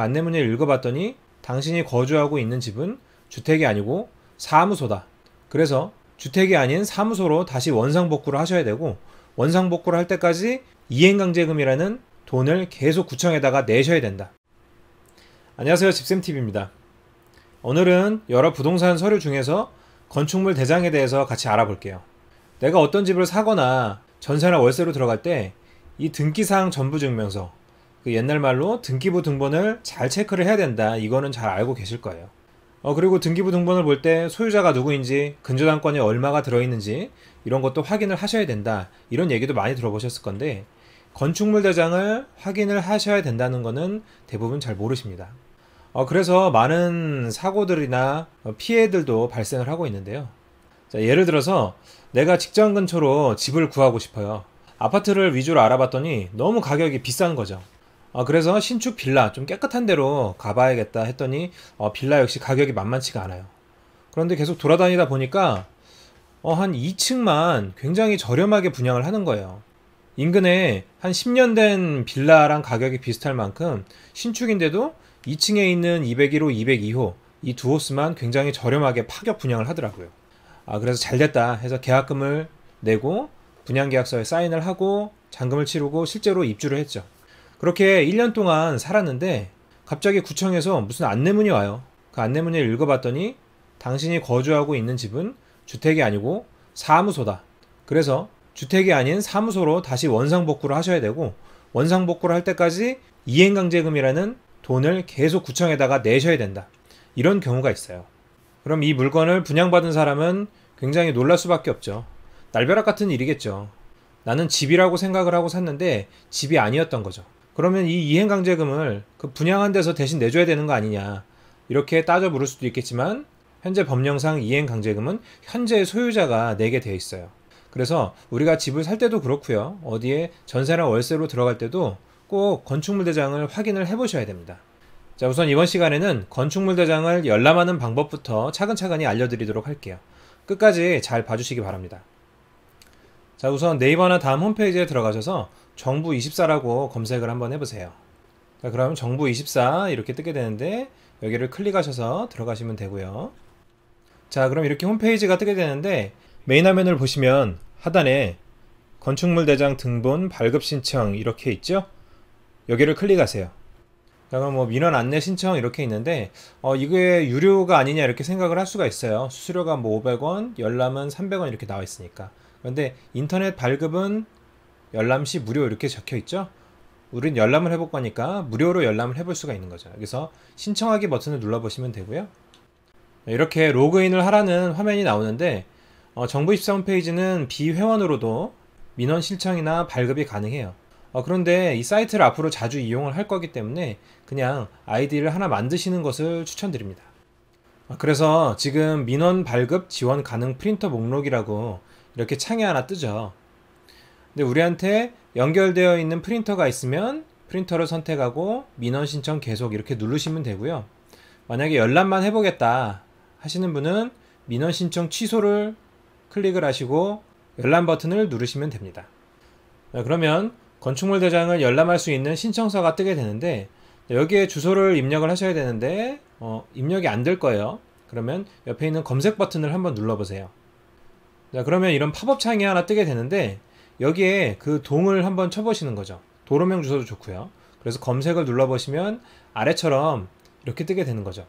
그 안내문을 읽어봤더니 당신이 거주하고 있는 집은 주택이 아니고 사무소다. 그래서 주택이 아닌 사무소로 다시 원상복구를 하셔야 되고 원상복구를 할 때까지 이행강제금이라는 돈을 계속 구청에다가 내셔야 된다. 안녕하세요. 집쌤TV입니다. 오늘은 여러 부동산 서류 중에서 건축물 대장에 대해서 같이 알아볼게요. 내가 어떤 집을 사거나 전세나 월세로 들어갈 때 이 등기사항 전부 증명서, 그 옛날 말로 등기부 등본을 잘 체크를 해야 된다. 이거는 잘 알고 계실 거예요. 어, 그리고 등기부 등본을 볼 때 소유자가 누구인지, 근저당권이 얼마가 들어있는지 이런 것도 확인을 하셔야 된다. 이런 얘기도 많이 들어보셨을 건데 건축물 대장을 확인을 하셔야 된다는 거는 대부분 잘 모르십니다. 어, 그래서 많은 사고들이나 피해들도 발생을 하고 있는데요. 자, 예를 들어서 내가 직장 근처로 집을 구하고 싶어요. 아파트를 위주로 알아봤더니 너무 가격이 비싼 거죠. 어, 그래서 신축 빌라 좀 깨끗한 데로 가봐야겠다 했더니 어, 빌라 역시 가격이 만만치가 않아요. 그런데 계속 돌아다니다 보니까 어, 한 2층만 굉장히 저렴하게 분양을 하는 거예요. 인근에 한 10년 된 빌라랑 가격이 비슷할 만큼 신축인데도 2층에 있는 201호, 202호 이 두 호스만 굉장히 저렴하게 파격 분양을 하더라고요. 아, 그래서 잘 됐다 해서 계약금을 내고 분양 계약서에 사인을 하고 잔금을 치르고 실제로 입주를 했죠. 그렇게 1년 동안 살았는데 갑자기 구청에서 무슨 안내문이 와요. 그 안내문을 읽어봤더니 당신이 거주하고 있는 집은 주택이 아니고 사무소다. 그래서 주택이 아닌 사무소로 다시 원상복구를 하셔야 되고 원상복구를 할 때까지 이행강제금이라는 돈을 계속 구청에다가 내셔야 된다. 이런 경우가 있어요. 그럼 이 물건을 분양받은 사람은 굉장히 놀랄 수밖에 없죠. 날벼락 같은 일이겠죠. 나는 집이라고 생각을 하고 샀는데 집이 아니었던 거죠. 그러면 이 이행강제금을 그 분양한 데서 대신 내줘야 되는 거 아니냐 이렇게 따져 물을 수도 있겠지만 현재 법령상 이행강제금은 현재 소유자가 내게 돼 있어요. 그래서 우리가 집을 살 때도 그렇고요. 어디에 전세나 월세로 들어갈 때도 꼭 건축물 대장을 확인을 해보셔야 됩니다. 자 우선 이번 시간에는 건축물 대장을 열람하는 방법부터 차근차근히 알려드리도록 할게요. 끝까지 잘 봐주시기 바랍니다. 자 우선 네이버나 다음 홈페이지에 들어가셔서 정부24라고 검색을 한번 해보세요. 자, 그면 정부24 이렇게 뜨게 되는데 여기를 클릭하셔서 들어가시면 되고요. 자 그럼 이렇게 홈페이지가 뜨게 되는데 메인 화면을 보시면 하단에 건축물 대장 등본 발급 신청 이렇게 있죠? 여기를 클릭하세요. 그럼 뭐 민원 안내 신청 이렇게 있는데 어, 이게 유료가 아니냐 이렇게 생각을 할 수가 있어요. 수수료가 뭐 500원, 열람은 300원 이렇게 나와 있으니까. 그런데 인터넷 발급은 열람시 무료 이렇게 적혀 있죠? 우린 열람을 해볼 거니까 무료로 열람을 해볼 수가 있는 거죠. 그래서 신청하기 버튼을 눌러보시면 되고요. 네, 이렇게 로그인을 하라는 화면이 나오는데 어, 정부 입사 홈페이지는 비회원으로도 민원 신청이나 발급이 가능해요. 어, 그런데 이 사이트를 앞으로 자주 이용을 할 거기 때문에 그냥 아이디를 하나 만드시는 것을 추천드립니다. 어, 그래서 지금 민원 발급 지원 가능 프린터 목록이라고 이렇게 창이 하나 뜨죠. 근데 우리한테 연결되어 있는 프린터가 있으면 프린터를 선택하고 민원 신청 계속 이렇게 누르시면 되고요. 만약에 열람만 해보겠다 하시는 분은 민원 신청 취소를 클릭을 하시고 열람 버튼을 누르시면 됩니다. 그러면 건축물 대장을 열람할 수 있는 신청서가 뜨게 되는데 여기에 주소를 입력을 하셔야 되는데 어, 입력이 안 될 거예요. 그러면 옆에 있는 검색 버튼을 한번 눌러보세요. 자 그러면 이런 팝업 창이 하나 뜨게 되는데 여기에 그 동을 한번 쳐보시는 거죠. 도로명 주소도 좋고요. 그래서 검색을 눌러보시면 아래처럼 이렇게 뜨게 되는 거죠.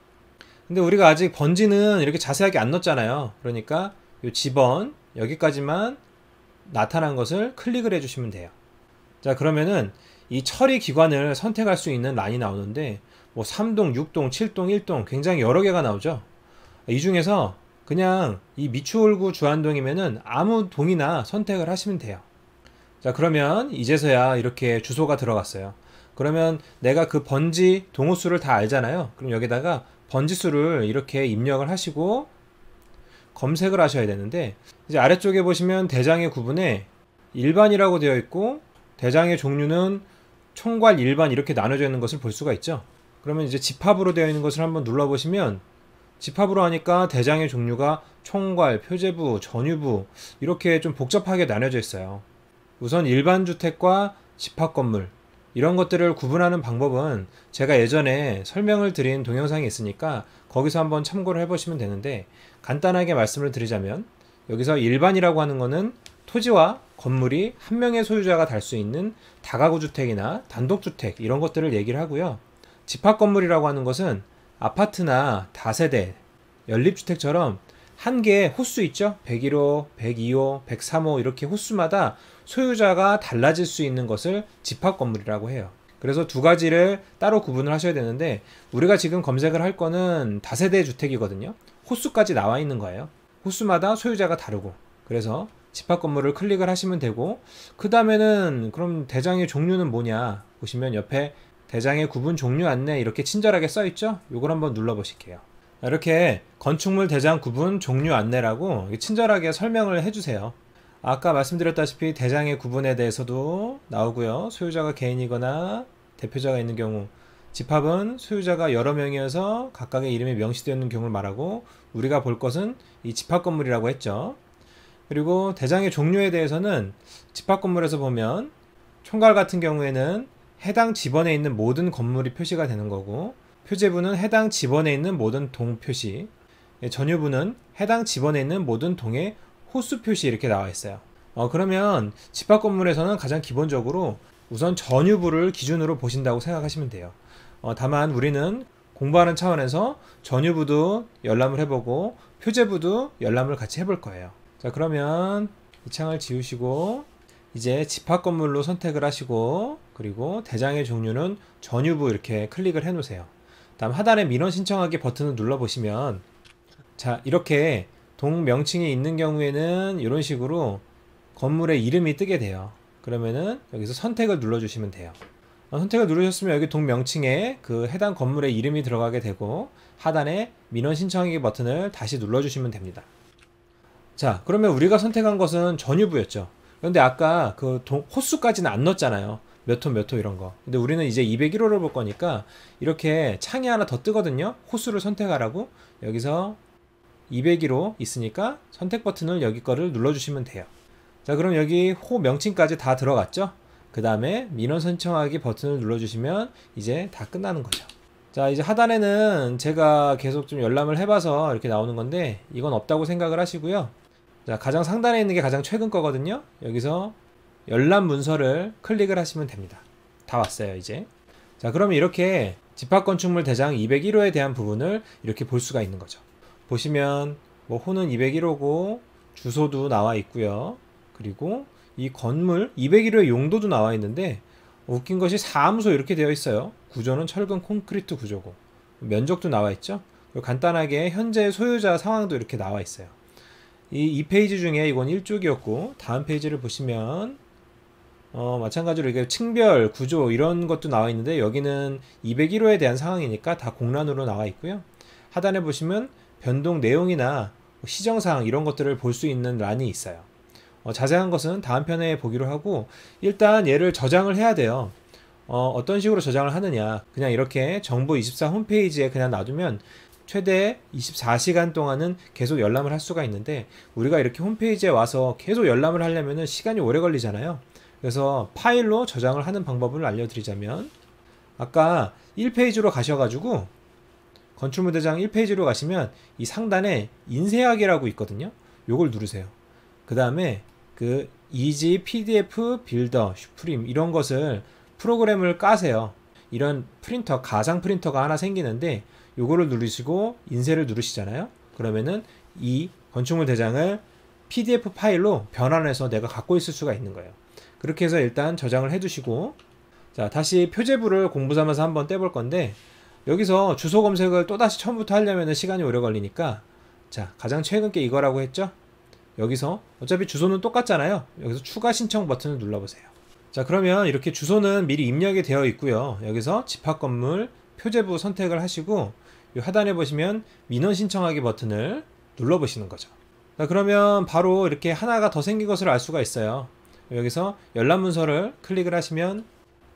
근데 우리가 아직 번지는 이렇게 자세하게 안 넣었잖아요. 그러니까 이집번 여기까지만 나타난 것을 클릭을 해주시면 돼요. 자 그러면은 이 처리 기관을 선택할 수 있는 란이 나오는데 뭐 3동, 6동, 7동, 1동 굉장히 여러 개가 나오죠. 이 중에서 그냥 이 미추홀구 주안동이면은 아무 동이나 선택을 하시면 돼요. 자 그러면 이제서야 이렇게 주소가 들어갔어요. 그러면 내가 그 번지 동호수를 다 알잖아요. 그럼 여기다가 번지수를 이렇게 입력을 하시고 검색을 하셔야 되는데 이제 아래쪽에 보시면 대장의 구분에 일반이라고 되어 있고 대장의 종류는 총괄 일반 이렇게 나눠져 있는 것을 볼 수가 있죠. 그러면 이제 집합으로 되어 있는 것을 한번 눌러 보시면 집합으로 하니까 대장의 종류가 총괄, 표제부, 전유부 이렇게 좀 복잡하게 나눠져 있어요. 우선 일반 주택과 집합 건물 이런 것들을 구분하는 방법은 제가 예전에 설명을 드린 동영상이 있으니까 거기서 한번 참고를 해보시면 되는데 간단하게 말씀을 드리자면 여기서 일반이라고 하는 것은 토지와 건물이 한 명의 소유자가 달 수 있는 다가구 주택이나 단독주택 이런 것들을 얘기를 하고요. 집합 건물이라고 하는 것은 아파트나 다세대, 연립주택처럼 한 개의 호수 있죠? 101호, 102호, 103호 이렇게 호수마다 소유자가 달라질 수 있는 것을 집합 건물이라고 해요. 그래서 두 가지를 따로 구분을 하셔야 되는데 우리가 지금 검색을 할 거는 다세대 주택이거든요. 호수까지 나와 있는 거예요. 호수마다 소유자가 다르고 그래서 집합 건물을 클릭을 하시면 되고 그 다음에는 그럼 대장의 종류는 뭐냐 보시면 옆에 대장의 구분 종류 안내 이렇게 친절하게 써 있죠. 이걸 한번 눌러 보실게요. 이렇게 건축물 대장 구분 종류 안내라고 친절하게 설명을 해주세요. 아까 말씀드렸다시피 대장의 구분에 대해서도 나오고요. 소유자가 개인이거나 대표자가 있는 경우 집합은 소유자가 여러 명이어서 각각의 이름이 명시되어 있는 경우를 말하고 우리가 볼 것은 이 집합 건물이라고 했죠. 그리고 대장의 종류에 대해서는 집합 건물에서 보면 총괄 같은 경우에는 해당 집원에 있는 모든 건물이 표시가 되는 거고 표제부는 해당 집원에 있는 모든 동 표시 예, 전유부는 해당 집원에 있는 모든 동의 호수 표시 이렇게 나와 있어요. 어, 그러면 집합 건물에서는 가장 기본적으로 우선 전유부를 기준으로 보신다고 생각하시면 돼요. 어, 다만 우리는 공부하는 차원에서 전유부도 열람을 해보고 표제부도 열람을 같이 해볼 거예요. 자 그러면 이 창을 지우시고 이제 집합 건물로 선택을 하시고 그리고 대장의 종류는 전유부 이렇게 클릭을 해 놓으세요. 다음 하단에 민원 신청하기 버튼을 눌러 보시면 자 이렇게 동명칭이 있는 경우에는 이런 식으로 건물의 이름이 뜨게 돼요. 그러면은 여기서 선택을 눌러주시면 돼요. 어, 선택을 누르셨으면 여기 동명칭에 그 해당 건물의 이름이 들어가게 되고 하단에 민원 신청하기 버튼을 다시 눌러주시면 됩니다. 자 그러면 우리가 선택한 것은 전유부였죠. 그런데 아까 그 동, 호수까지는 안 넣었잖아요. 몇 톤, 몇 톤 이런 거. 근데 우리는 이제 201호를 볼 거니까 이렇게 창이 하나 더 뜨거든요. 호수를 선택하라고 여기서 2 0 1호 있으니까 선택 버튼을 여기 거를 눌러주시면 돼요. 자 그럼 여기 호 명칭까지 다 들어갔죠? 그 다음에 민원 선청하기 버튼을 눌러주시면 이제 다 끝나는 거죠. 자 이제 하단에는 제가 계속 좀 열람을 해봐서 이렇게 나오는 건데 이건 없다고 생각을 하시고요. 자 가장 상단에 있는 게 가장 최근 거거든요. 여기서 열람 문서를 클릭을 하시면 됩니다. 다 왔어요 이제. 자그럼 이렇게 집합건축물 대장 201호에 대한 부분을 이렇게 볼 수가 있는 거죠. 보시면 뭐 호는 201호고 주소도 나와 있고요. 그리고 이 건물 201호의 용도도 나와 있는데 웃긴 것이 사무소 이렇게 되어 있어요. 구조는 철근 콘크리트 구조고 면적도 나와 있죠. 그리고 간단하게 현재 소유자 상황도 이렇게 나와 있어요. 이 2페이지 중에 이건 1쪽이었고 다음 페이지를 보시면 어, 마찬가지로 이게 층별, 구조 이런 것도 나와 있는데 여기는 201호에 대한 상황이니까 다 공란으로 나와 있고요. 하단에 보시면 변동 내용이나 시정사항 이런 것들을 볼 수 있는 란이 있어요. 어, 자세한 것은 다음 편에 보기로 하고 일단 얘를 저장을 해야 돼요. 어, 떤 식으로 저장을 하느냐 그냥 이렇게 정부24 홈페이지에 그냥 놔두면 최대 24시간 동안은 계속 열람을 할 수가 있는데 우리가 이렇게 홈페이지에 와서 계속 열람을 하려면 시간이 오래 걸리잖아요. 그래서 파일로 저장을 하는 방법을 알려드리자면 아까 1페이지로 가셔가지고 건축물 대장 1페이지로 가시면 이 상단에 인쇄하기라고 있거든요. 요걸 누르세요. 그 다음에 그 이지 e PDF, 빌더, 슈프림 이런 것을 프로그램을 까세요. 이런 프린터, 가상 프린터가 하나 생기는데 요거를 누르시고 인쇄를 누르시잖아요. 그러면은 이 건축물 대장을 PDF 파일로 변환해서 내가 갖고 있을 수가 있는 거예요. 그렇게 해서 일단 저장을 해두시고 자 다시 표제부를 공부 삼아서 한번 떼 볼 건데 여기서 주소 검색을 또다시 처음부터 하려면 시간이 오래 걸리니까 자 가장 최근 게 이거라고 했죠? 여기서 어차피 주소는 똑같잖아요. 여기서 추가 신청 버튼을 눌러보세요. 자 그러면 이렇게 주소는 미리 입력이 되어 있고요. 여기서 집합 건물 표제부 선택을 하시고 하단에 보시면 민원 신청하기 버튼을 눌러보시는 거죠. 자 그러면 바로 이렇게 하나가 더 생긴 것을 알 수가 있어요. 여기서 열람문서를 클릭을 하시면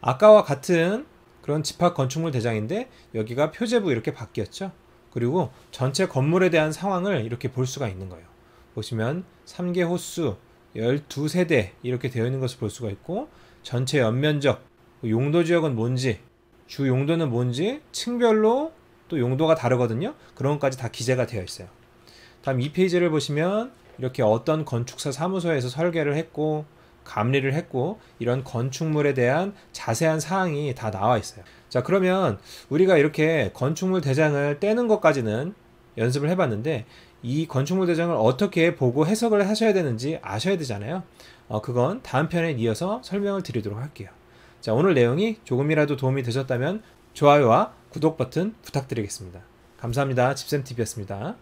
아까와 같은 그런 집합 건축물 대장인데 여기가 표제부 이렇게 바뀌었죠. 그리고 전체 건물에 대한 상황을 이렇게 볼 수가 있는 거예요. 보시면 3개 호수 12세대 이렇게 되어 있는 것을 볼 수가 있고 전체 연면적 뭐 용도 지역은 뭔지 주 용도는 뭔지 층별로 또 용도가 다르거든요. 그런 것까지 다 기재가 되어 있어요. 다음 2 페이지를 보시면 이렇게 어떤 건축사 사무소에서 설계를 했고 감리를 했고 이런 건축물에 대한 자세한 사항이 다 나와 있어요. 자 그러면 우리가 이렇게 건축물 대장을 떼는 것까지는 연습을 해봤는데 이 건축물 대장을 어떻게 보고 해석을 하셔야 되는지 아셔야 되잖아요. 어, 그건 다음 편에 이어서 설명을 드리도록 할게요. 자 오늘 내용이 조금이라도 도움이 되셨다면 좋아요와 구독 버튼 부탁드리겠습니다. 감사합니다. 집쌤TV였습니다.